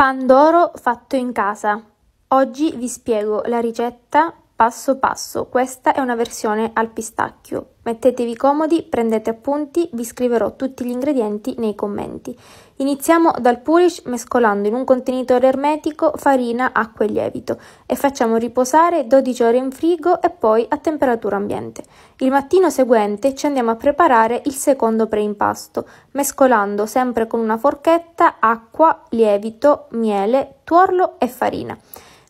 Pandoro fatto in casa. Oggi vi spiego la ricetta passo passo, questa è una versione al pistacchio. Mettetevi comodi, prendete appunti, vi scriverò tutti gli ingredienti nei commenti. Iniziamo dal polish mescolando in un contenitore ermetico farina, acqua e lievito e facciamo riposare 12 ore in frigo e poi a temperatura ambiente. Il mattino seguente ci andiamo a preparare il secondo preimpasto, mescolando sempre con una forchetta acqua, lievito, miele, tuorlo e farina.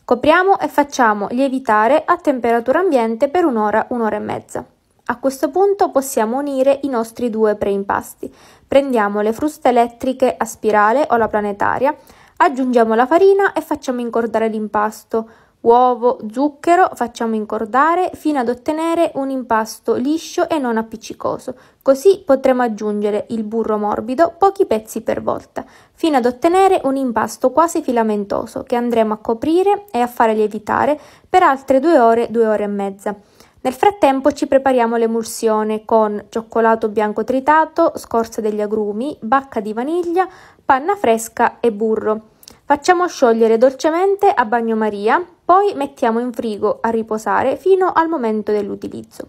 Copriamo e facciamo lievitare a temperatura ambiente per un'ora, un'ora e mezza. A questo punto possiamo unire i nostri due preimpasti. Prendiamo le fruste elettriche a spirale o la planetaria, aggiungiamo la farina e facciamo incordare l'impasto Uovo, zucchero, facciamo incordare fino ad ottenere un impasto liscio e non appiccicoso. Così potremo aggiungere il burro morbido pochi pezzi per volta, fino ad ottenere un impasto quasi filamentoso che andremo a coprire e a fare lievitare per altre 2 ore, 2 ore e mezza. Nel frattempo ci prepariamo l'emulsione con cioccolato bianco tritato, scorza degli agrumi, bacca di vaniglia, panna fresca e burro. Facciamo sciogliere dolcemente a bagnomaria, poi mettiamo in frigo a riposare fino al momento dell'utilizzo.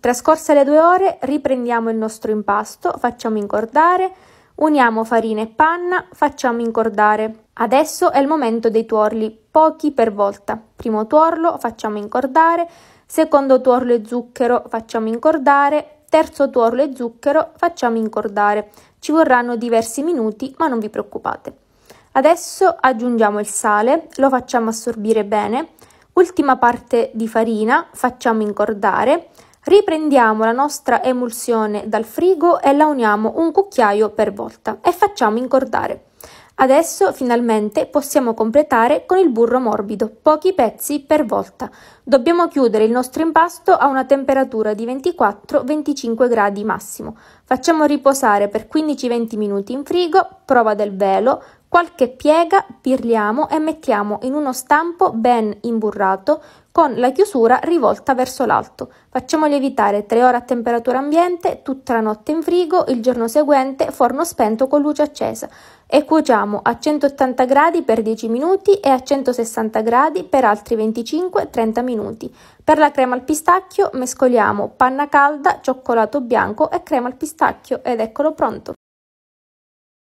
Trascorse le due ore riprendiamo il nostro impasto, facciamo incordare, uniamo farina e panna, facciamo incordare. Adesso è il momento dei tuorli, pochi per volta. Primo tuorlo facciamo incordare, secondo tuorlo e zucchero facciamo incordare, terzo tuorlo e zucchero facciamo incordare. Ci vorranno diversi minuti ma non vi preoccupate. Adesso aggiungiamo il sale, lo facciamo assorbire bene, ultima parte di farina, facciamo incordare, riprendiamo la nostra emulsione dal frigo e la uniamo un cucchiaio per volta e facciamo incordare. Adesso finalmente possiamo completare con il burro morbido, pochi pezzi per volta. Dobbiamo chiudere il nostro impasto a una temperatura di 24-25 gradi massimo. Facciamo riposare per 15-20 minuti in frigo, prova del velo, Qualche piega pirliamo e mettiamo in uno stampo ben imburrato con la chiusura rivolta verso l'alto. Facciamo lievitare 3 ore a temperatura ambiente, tutta la notte in frigo, il giorno seguente forno spento con luce accesa e cuociamo a 180 gradi per 10 minuti e a 160 gradi per altri 25-30 minuti. Per la crema al pistacchio mescoliamo panna calda, cioccolato bianco e crema al pistacchio ed eccolo pronto.